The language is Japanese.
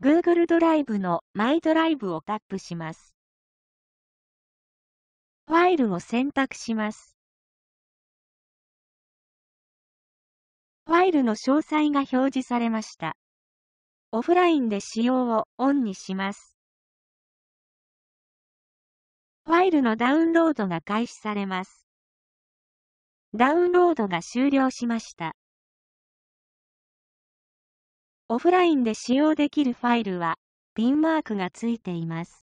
Google ドライブの My ドライブをタップします。ファイルを選択します。ファイルの詳細が表示されました。オフラインで使用をオンにします。ファイルのダウンロードが開始されます。ダウンロードが終了しました。オフラインで使用できるファイルは、ピンマークがついています。